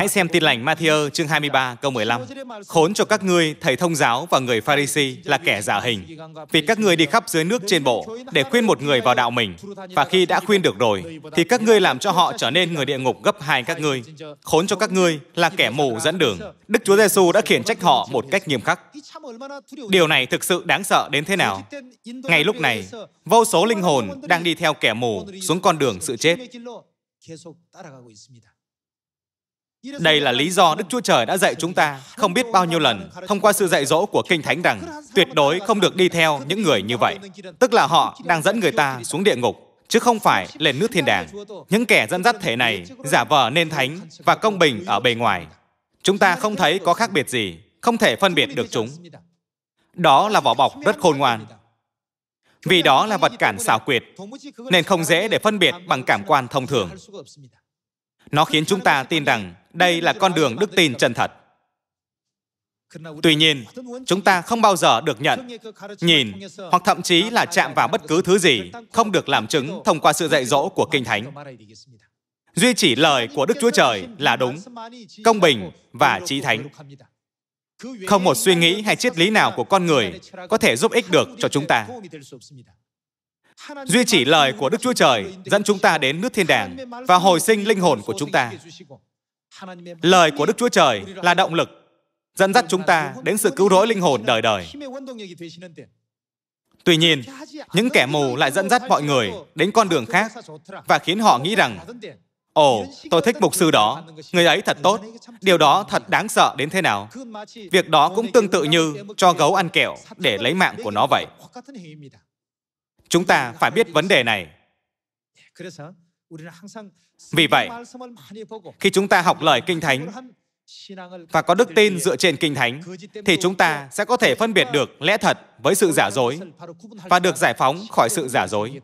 Hãy xem tin lành Matthew chương 23 câu 15. Khốn cho các ngươi, thầy thông giáo và người Pharisee là kẻ giả hình, vì các ngươi đi khắp dưới nước trên bộ để khuyên một người vào đạo mình, và khi đã khuyên được rồi, thì các ngươi làm cho họ trở nên người địa ngục gấp hai các ngươi. Khốn cho các ngươi là kẻ mù dẫn đường. Đức Chúa Giêsu đã khiển trách họ một cách nghiêm khắc. Điều này thực sự đáng sợ đến thế nào? Ngay lúc này, vô số linh hồn đang đi theo kẻ mù xuống con đường sự chết. Đây là lý do Đức Chúa Trời đã dạy chúng ta không biết bao nhiêu lần thông qua sự dạy dỗ của Kinh Thánh rằng tuyệt đối không được đi theo những người như vậy. Tức là họ đang dẫn người ta xuống địa ngục chứ không phải lên nước thiên đàng. Những kẻ dẫn dắt thể này giả vờ nên thánh và công bình ở bề ngoài. Chúng ta không thấy có khác biệt gì, không thể phân biệt được chúng. Đó là vỏ bọc rất khôn ngoan. Vì đó là vật cản xảo quyệt, nên không dễ để phân biệt bằng cảm quan thông thường. Nó khiến chúng ta tin rằng đây là con đường đức tin chân thật. Tuy nhiên, chúng ta không bao giờ được nhận, nhìn hoặc thậm chí là chạm vào bất cứ thứ gì không được làm chứng thông qua sự dạy dỗ của Kinh Thánh. Duy chỉ lời của Đức Chúa Trời là đúng, công bình và trí thánh. Không một suy nghĩ hay triết lý nào của con người có thể giúp ích được cho chúng ta duy trì lời của Đức Chúa Trời dẫn chúng ta đến nước thiên đàng và hồi sinh linh hồn của chúng ta. Lời của Đức Chúa Trời là động lực dẫn dắt chúng ta đến sự cứu rỗi linh hồn đời đời. Tuy nhiên, những kẻ mù lại dẫn dắt mọi người đến con đường khác và khiến họ nghĩ rằng Ồ, tôi thích mục sư đó, người ấy thật tốt, điều đó thật đáng sợ đến thế nào. Việc đó cũng tương tự như cho gấu ăn kẹo để lấy mạng của nó vậy. Chúng ta phải biết vấn đề này. Vì vậy, khi chúng ta học lời Kinh Thánh và có đức tin dựa trên Kinh Thánh, thì chúng ta sẽ có thể phân biệt được lẽ thật với sự giả dối và được giải phóng khỏi sự giả dối.